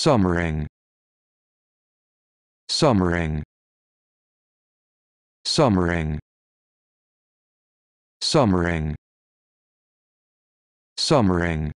Summering. Summering. Summering. Summering. Summering.